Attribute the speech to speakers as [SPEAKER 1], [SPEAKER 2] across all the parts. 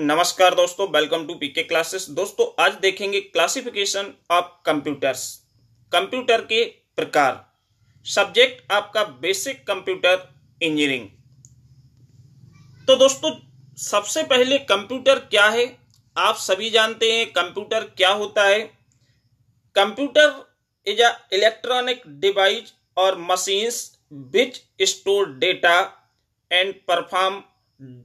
[SPEAKER 1] नमस्कार दोस्तों welcome to PK classes दोस्तों आज देखेंगे क्लासिफिकेशन ऑफ कंप्यूटर्स कंप्यूटर के प्रकार सब्जेक्ट आपका बेसिक कंप्यूटर इंजीनियरिंग तो दोस्तों सबसे पहले कंप्यूटर क्या है आप सभी जानते हैं कंप्यूटर क्या होता है computer is a electronic device और machines which store data and perform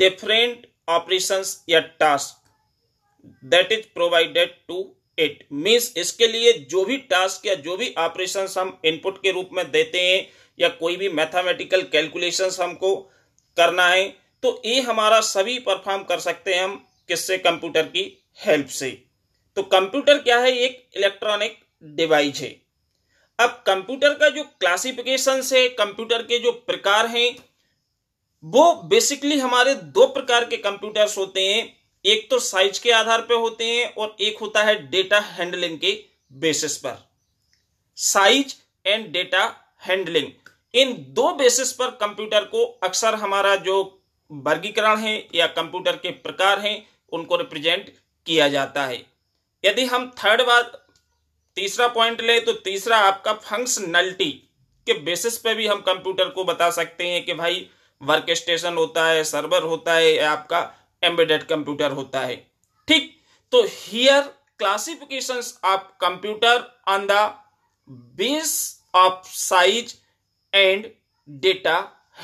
[SPEAKER 1] different operations या task that is provided to it means इसके लिए जो भी टास्क या जो भी ऑपरेशन हम इनपुट के रूप में देते हैं या कोई भी मैथमेटिकल कैलकुलेशन हमको करना है तो ये हमारा सभी परफॉर्म कर सकते हैं हम किससे कंप्यूटर की हेल्प से तो कंप्यूटर क्या है एक इलेक्ट्रॉनिक डिवाइस है अब कंप्यूटर का जो क्लासिफिकेशन है कंप्यूटर के जो प्रकार हैं वो बेसिकली हमारे दो प्रकार के कंप्यूटर्स होते हैं एक तो साइज के आधार पर होते हैं और एक होता है डेटा हैंडलिंग के बेसिस पर साइज एंड डेटा हैंडलिंग इन दो बेसिस पर कंप्यूटर को अक्सर हमारा जो वर्गीकरण है या कंप्यूटर के प्रकार हैं उनको रिप्रेजेंट किया जाता है यदि हम थर्ड बार तीसरा पॉइंट ले तो तीसरा आपका फंक्शनलिटी के बेसिस पर भी हम कंप्यूटर को बता सकते हैं कि भाई वर्क स्टेशन होता है सर्वर होता है या आपका एम्बेडेड कंप्यूटर होता है ठीक तो here classification of computer on the base of size and data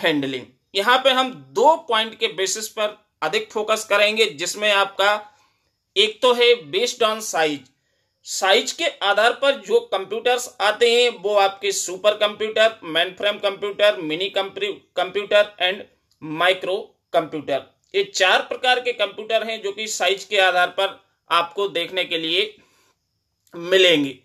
[SPEAKER 1] handling यहां पे हम दो पॉइंट के बेसिस पर अधिक फोकस करेंगे जिसमें आपका एक तो है बेस्ड ऑन साइज साइज के आधार पर जो कंप्यूटर्स आते हैं वो आपके super computer mainframe computer mini computer and micro computer ये चार प्रकार के कंप्यूटर हैं जो कि साइज के आधार पर आपको देखने के लिए मिलेंगे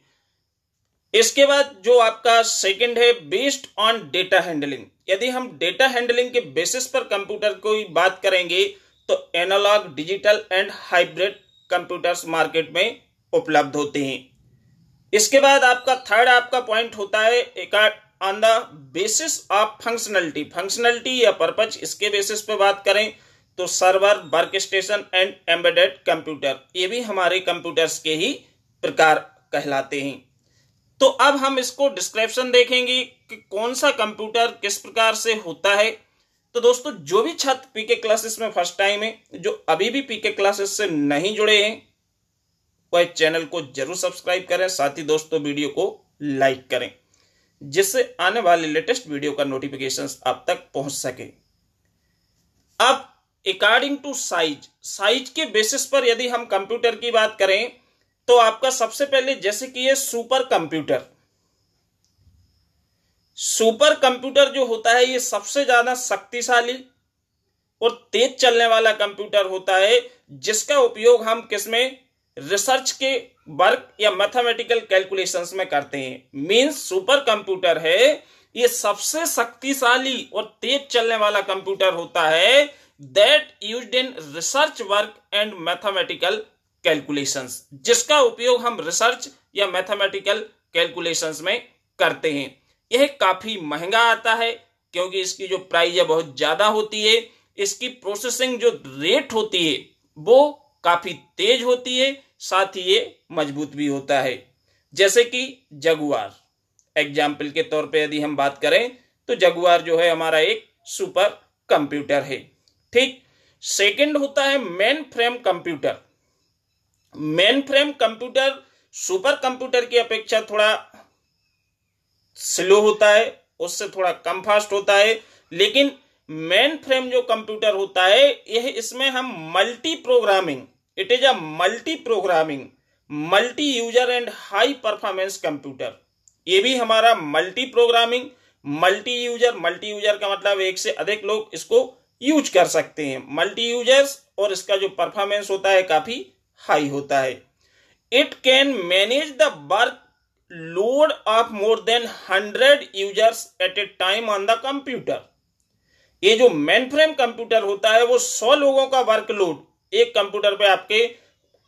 [SPEAKER 1] इसके बाद जो आपका सेकंड है बेस्ड ऑन डेटा हैंडलिंग यदि हम डेटा हैंडलिंग के बेसिस पर कंप्यूटर को बात करेंगे तो analogue digital and hybrid computers market में उपलब्ध होते हैं इसके बाद आपका थर्ड आपका पॉइंट होता है on the basis of functionality functionality या पर्पज इसके बेसिस पे बात करें तो server work station and embedded computer ये भी हमारे कंप्यूटर्स के ही प्रकार कहलाते हैं तो अब हम इसको डिस्क्रिप्शन देखेंगे कि कौन सा कंप्यूटर किस प्रकार से होता है तो दोस्तों जो भी छात्र पीके क्लासेस में फर्स्ट टाइम है जो अभी भी पीके क्लासेस से नहीं जुड़े हैं वह चैनल को जरूर सब्सक्राइब करें साथ ही दोस्तों वीडियो को लाइक करें जिससे आने वाले लेटेस्ट वीडियो का नोटिफिकेशन आप तक पहुंच सके अब अकॉर्डिंग टू साइज साइज के बेसिस पर यदि हम कंप्यूटर की बात करें तो आपका सबसे पहले जैसे कि ये सुपर कंप्यूटर सुपर कंप्यूटर जो होता है ये सबसे ज्यादा शक्तिशाली और तेज चलने वाला कंप्यूटर होता है जिसका उपयोग हम किसमें रिसर्च के वर्क या मैथमेटिकल कैलकुलेशंस में करते हैं मींस सुपर कंप्यूटर है ये सबसे शक्तिशाली और तेज चलने वाला कंप्यूटर होता है that use in research work and mathematical calculations जिसका उपयोग हम रिसर्च या मैथमेटिकल कैलकुलेशंस में करते हैं यह काफी महंगा आता है क्योंकि इसकी जो प्राइस है बहुत ज्यादा होती है इसकी प्रोसेसिंग जो रेट होती है वो काफ़ी तेज होती है साथ ही ये मजबूत भी होता है जैसे कि जगुआर एग्जाम्पल के तौर पे यदि हम बात करें तो जगुआर जो है हमारा एक सुपर कंप्यूटर है ठीक सेकंड होता है mainframe computer mainframe computer super computer की अपेक्षा थोड़ा स्लो होता है उससे थोड़ा कम फास्ट होता है लेकिन मेन फ्रेम जो कंप्यूटर होता है यह इसमें हम multi programming it is a multi programming multi user and high performance computer ये भी हमारा multi programming multi user multi user का मतलब एक से अधिक लोग इसको यूज कर सकते हैं मल्टी यूजर्स और इसका जो परफॉर्मेंस होता है काफी हाई होता है it can manage the work load of more than hundred users at a time on the computer ये जो मेन फ्रेम कंप्यूटर होता है वो सौ लोगों का वर्कलोड एक कंप्यूटर पे आपके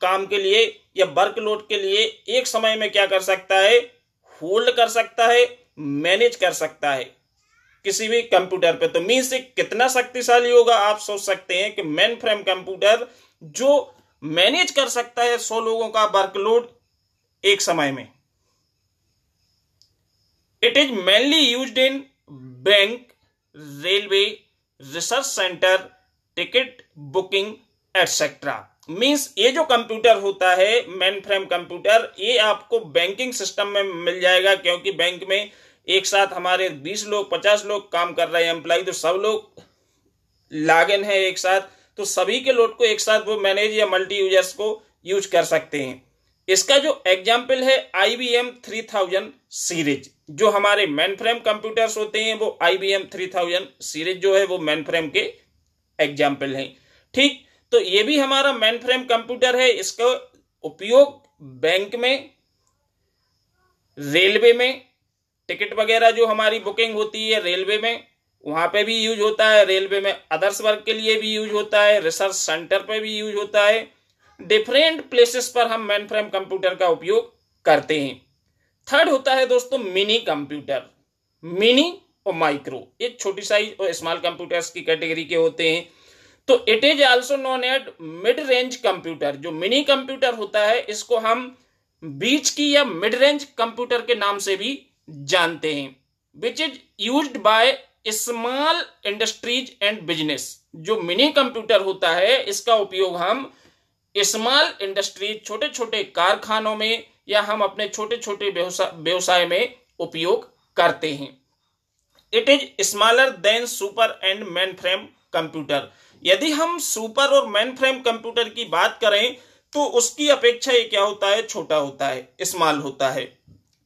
[SPEAKER 1] काम के लिए या वर्कलोड के लिए एक समय में क्या कर सकता है होल्ड कर सकता है मैनेज कर सकता है किसी भी कंप्यूटर पे तो मीन से कितना शक्तिशाली होगा आप सोच सकते हैं कि मेन फ्रेम कंप्यूटर जो मैनेज कर सकता है सौ लोगों का वर्कलोड एक समय में it is mainly use in bank railway research centre ticket booking etcetera means ये जो कंप्यूटर होता है मेन फ्रेम कंप्यूटर ये आपको बैंकिंग सिस्टम में मिल जाएगा क्योंकि बैंक में एक साथ हमारे बीस लोग पचास लोग काम कर रहे हैं एम्प्लॉय तो सब लोग लागिन है एक साथ तो सभी के लोड को एक साथ वो मैनेज या मल्टी यूजर्स को यूज कर सकते हैं इसका जो एग्जाम्पल है I B M three thousand series जो हमारे मेन फ्रेम कंप्यूटर्स होते हैं वो I B M three thousand series जो है वो मेन फ्रेम के एग्जाम्पल हैं ठीक तो ये भी हमारा मेन फ्रेम कंप्यूटर है इसका उपयोग बैंक में रेलवे में टिकट वगैरह जो हमारी बुकिंग होती है रेलवे में वहां पे भी यूज होता है रेलवे में अदर्स वर्क के लिए भी यूज होता है रिसर्च सेंटर पे भी यूज होता है डिफरेंट प्लेसेस पर हम मेन फ्रेम कंप्यूटर का उपयोग करते हैं थर्ड होता है दोस्तों मिनी कंप्यूटर मिनी और माइक्रो ये छोटी साइज और स्मॉल कंप्यूटर्स की कैटेगरी के होते हैं तो it is also known at mid range computer जो मिनी कंप्यूटर होता है इसको हम बीच की या मिड रेंज कंप्यूटर के नाम से भी जानते हैं which is use by small industries and business जो मिनी कंप्यूटर होता है इसका उपयोग हम स्मॉल इंडस्ट्रीज छोटे छोटे कारखानों में या हम अपने छोटे छोटे व्यवसाय में उपयोग करते हैं it is smaller than super and mainframe computer यदि हम सुपर और मैन फ्रेम कंप्यूटर की बात करें तो उसकी अपेक्षा ये क्या होता है छोटा होता है स्मॉल होता है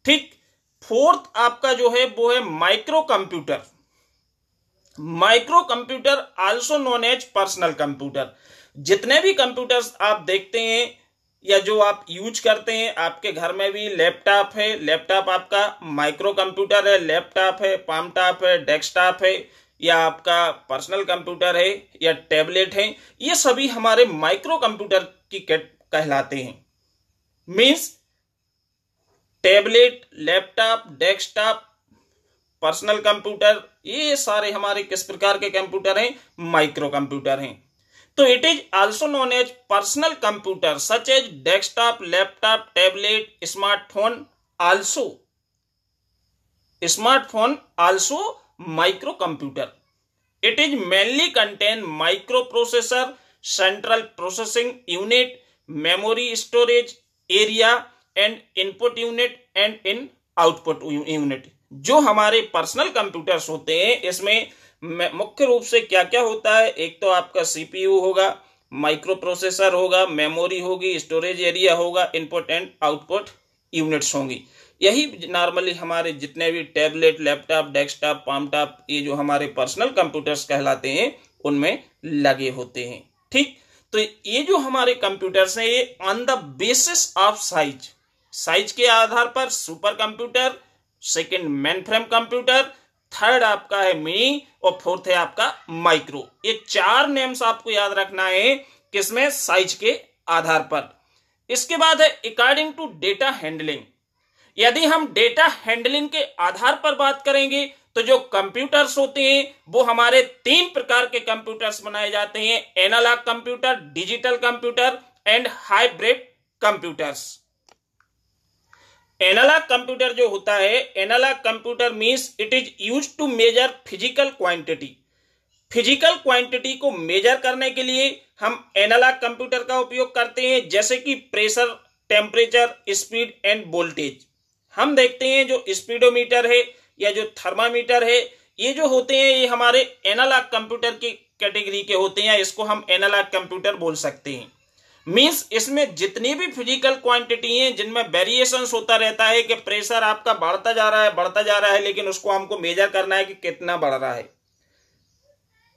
[SPEAKER 1] ठीक फोर्थ आपका जो है वो है micro computer micro computer also known as personal computer जितने भी कंप्यूटर्स आप देखते हैं या जो आप यूज करते हैं आपके घर में भी लैपटॉप है लैपटॉप आपका माइक्रो कंप्यूटर है लैपटॉप है पामटॉप है डेस्कटॉप है या आपका पर्सनल कंप्यूटर है या टैबलेट है ये सभी हमारे माइक्रो कंप्यूटर की कहलाते हैं means tablet laptop desktop personal computer ये सारे हमारे किस प्रकार के कंप्यूटर हैं माइक्रो कंप्यूटर हैं तो it is also known as personal computer such as desktop laptop tablet smartphone also smartphone also micro computer it is mainly contain micro processor central processing unit memory storage area and input unit and in output unit जो हमारे personal computers होते हैं इसमें मुख्य रूप से क्या क्या होता है एक तो आपका सीपीयू होगा माइक्रो प्रोसेसर होगा मेमोरी होगी स्टोरेज एरिया होगा इनपुट एंड आउटपुट यूनिट्स होंगी यही नॉर्मली हमारे जितने भी टैबलेट लैपटॉप डेस्कटॉप पामटॉप ये जो हमारे पर्सनल कंप्यूटर्स कहलाते हैं उनमें लगे होते हैं ठीक तो ये जो हमारे कंप्यूटर्स हैं ये on the basis of size size के आधार पर super computer second mainframe computer third आपका है मिनी और फोर्थ है आपका माइक्रो ये चार नेम्स आपको याद रखना है किसमें साइज के आधार पर इसके बाद है अकॉर्डिंग टू डेटा हैंडलिंग यदि हम डेटा हैंडलिंग के आधार पर बात करेंगे तो जो कंप्यूटर्स होते हैं वो हमारे तीन प्रकार के कंप्यूटर्स बनाए जाते हैं analogue computer digital computer and hybrid computers analogue computer जो होता है analogue computer means it is use to measure physical quantity physical quantity को मेजर करने के लिए हम एनालॉग कंप्यूटर का उपयोग करते हैं जैसे कि pressure temperature speed and voltage हम देखते हैं जो स्पीडोमीटर है या जो थर्मामीटर है ये जो होते हैं ये हमारे एनालॉग कंप्यूटर की कैटेगरी के होते हैं इसको हम एनालॉग कंप्यूटर बोल सकते हैं मींस इसमें जितनी भी फिजिकल क्वांटिटी हैं जिनमें वेरिएशन होता रहता है कि प्रेशर आपका बढ़ता जा रहा है बढ़ता जा रहा है लेकिन उसको हमको मेजर करना है कि कितना बढ़ रहा है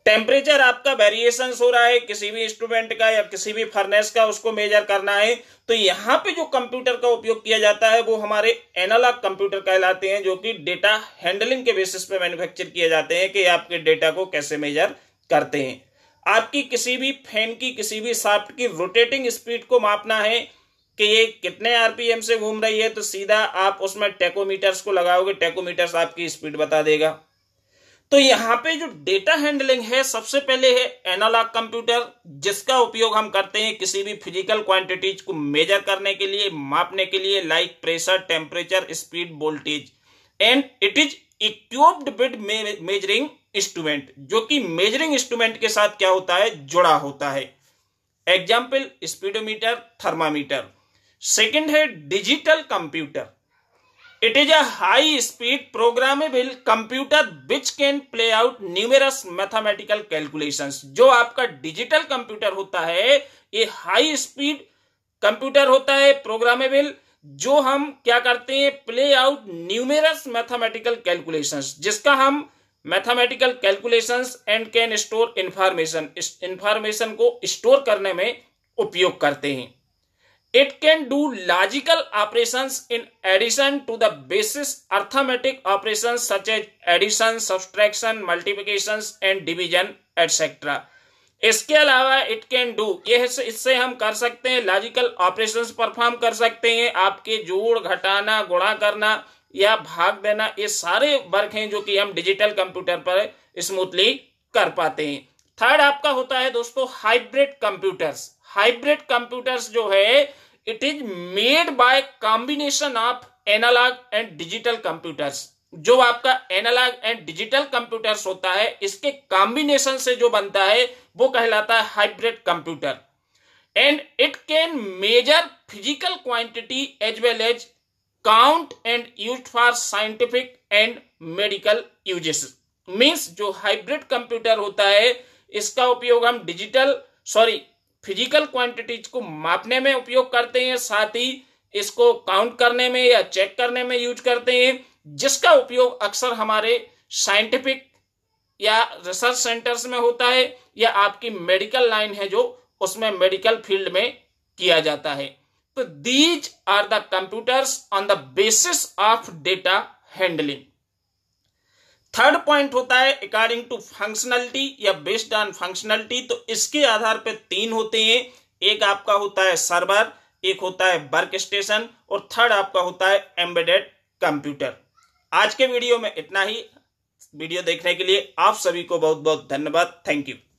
[SPEAKER 1] टेम्परेचर आपका वेरिएशन हो रहा है किसी भी इंस्ट्रूमेंट का या किसी भी फर्नेस का उसको मेजर करना है तो यहाँ पे जो कंप्यूटर का उपयोग किया जाता है वो हमारे एनालॉग कंप्यूटर कहलाते हैं जो कि डेटा हैंडलिंग के बेसिस पे मैन्युफैक्चर किए जाते हैं कि आपके डेटा को कैसे मेजर करते हैं आपकी किसी भी फैन की किसी भी साफ्ट की रोटेटिंग स्पीड को मापना है कि ये कितने आरपीएम से घूम रही है तो सीधा आप उसमें टेकोमीटर्स को लगाओगे टेकोमीटर्स आपकी स्पीड बता देगा तो यहां पे जो डेटा हैंडलिंग है सबसे पहले है एनालॉग कंप्यूटर जिसका उपयोग हम करते हैं किसी भी फिजिकल क्वांटिटीज को मेजर करने के लिए मापने के लिए like pressure temperature speed voltage and it is equipped with measuring instrument जो कि मेजरिंग इंस्ट्रूमेंट के साथ क्या होता है जुड़ा होता है एग्जाम्पल स्पीडोमीटर थर्मामीटर सेकेंड है digital computer it is a high speed programmable computer which can play out numerous mathematical calculations. जो आपका डिजिटल कंप्यूटर होता है ये हाई स्पीड कंप्यूटर होता है प्रोग्रामेबल जो हम क्या करते हैं play out numerous mathematical calculation जिसका हम mathematical calculation and can store information इस इंफॉर्मेशन को स्टोर करने में उपयोग करते हैं it can do logical operation in addition to the basis arithmetic operation such as addition subtraction multiplication and division etcetera इसके अलावा इट कैन डू ये इससे हम कर सकते हैं लॉजिकल ऑपरेशन परफॉर्म कर सकते हैं आपके जोड़ घटाना गुणा करना या भाग देना ये सारे वर्क हैं जो कि हम डिजिटल कंप्यूटर पर स्मूथली कर पाते हैं थर्ड आपका होता है दोस्तों हाइब्रिड कंप्यूटर्स हाइब्रिड कंप्यूटर्स जो है it is made by combination of analogue and digital computers जो आपका एनालॉग एंड डिजिटल कंप्यूटर्स होता है इसके कॉम्बिनेशन से जो बनता है वो कहलाता है hybrid computer and it can measure physical quantity as well as count and use for scientific and medical uses means जो हाइब्रिड कंप्यूटर होता है इसका उपयोग हम डिजिटल सॉरी फिजिकल क्वांटिटीज को मापने में उपयोग करते हैं साथ ही इसको काउंट करने में या चेक करने में यूज करते हैं जिसका उपयोग अक्सर हमारे साइंटिफिक या रिसर्च सेंटर्स में होता है या आपकी मेडिकल लाइन है जो उसमें मेडिकल फील्ड में किया जाता है तो these are the computers on the basis of data handling third point होता है अकॉर्डिंग टू फंक्शनलिटी या बेस्ड ऑन फंक्शनलिटी तो इसके आधार पर तीन होते हैं एक आपका होता है सर्वर एक होता है वर्क स्टेशन और थर्ड आपका होता है एम्बेडेड कंप्यूटर आज के वीडियो में इतना ही वीडियो देखने के लिए आप सभी को बहुत बहुत धन्यवाद थैंक यू